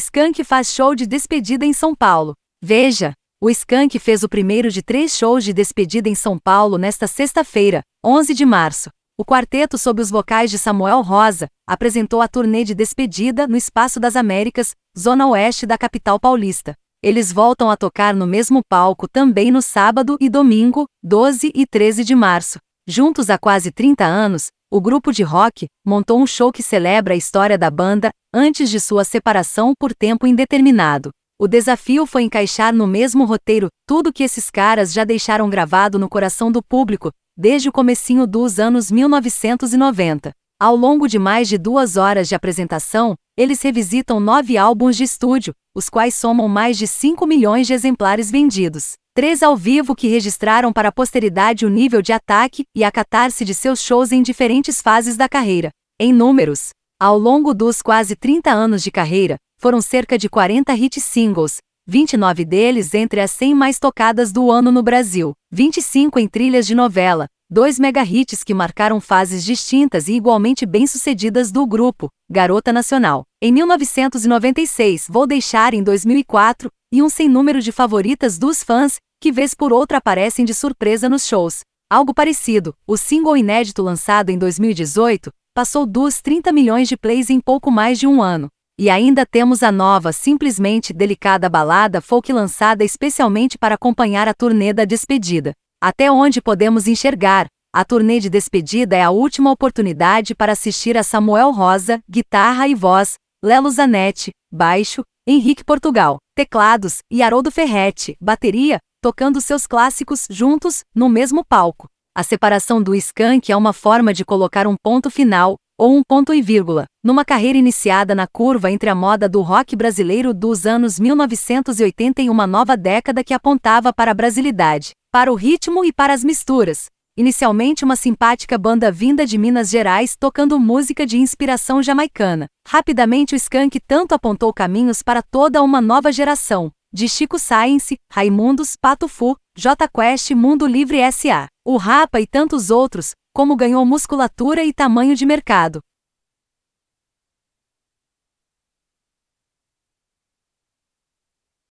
Skank faz show de despedida em São Paulo. Veja, o Skank fez o primeiro de três shows de despedida em São Paulo nesta sexta-feira, 11 de março. O quarteto, sob os vocais de Samuel Rosa, apresentou a turnê de despedida no Espaço das Américas, zona oeste da capital paulista. Eles voltam a tocar no mesmo palco também no sábado e domingo, 12 e 13 de março. Juntos há quase 30 anos, o grupo de rock montou um show que celebra a história da banda antes de sua separação por tempo indeterminado. O desafio foi encaixar no mesmo roteiro tudo que esses caras já deixaram gravado no coração do público desde o comecinho dos anos 1990. Ao longo de mais de duas horas de apresentação, eles revisitam nove álbuns de estúdio, os quais somam mais de 5 milhões de exemplares vendidos. Três ao vivo que registraram para a posteridade o nível de ataque e a catarse de seus shows em diferentes fases da carreira. Em números, ao longo dos quase 30 anos de carreira, foram cerca de 40 hit singles, 29 deles entre as 100 mais tocadas do ano no Brasil, 25 em trilhas de novela, dois mega hits que marcaram fases distintas e igualmente bem-sucedidas do grupo, Garota Nacional. Em 1996, Vou Deixar em 2004, e um sem número de favoritas dos fãs, que vez por outra aparecem de surpresa nos shows. Algo parecido, o single inédito lançado em 2018 passou dos 30 milhões de plays em pouco mais de um ano. E ainda temos a nova, simplesmente delicada balada folk lançada especialmente para acompanhar a turnê da despedida. Até onde podemos enxergar, a turnê de despedida é a última oportunidade para assistir a Samuel Rosa, guitarra e voz, Lelo Zanetti, baixo, Henrique Portugal, teclados e Haroldo Ferretti, bateria, tocando seus clássicos juntos, no mesmo palco. A separação do skunk é uma forma de colocar um ponto final, ou um ponto e vírgula, numa carreira iniciada na curva entre a moda do rock brasileiro dos anos 1980 e uma nova década que apontava para a brasilidade, para o ritmo e para as misturas. Inicialmente uma simpática banda vinda de Minas Gerais tocando música de inspiração jamaicana. Rapidamente o skunk tanto apontou caminhos para toda uma nova geração, de Chico Science, Raimundos, Patufu, J Quest, Mundo Livre SA, o Rapa e tantos outros, como ganhou musculatura e tamanho de mercado.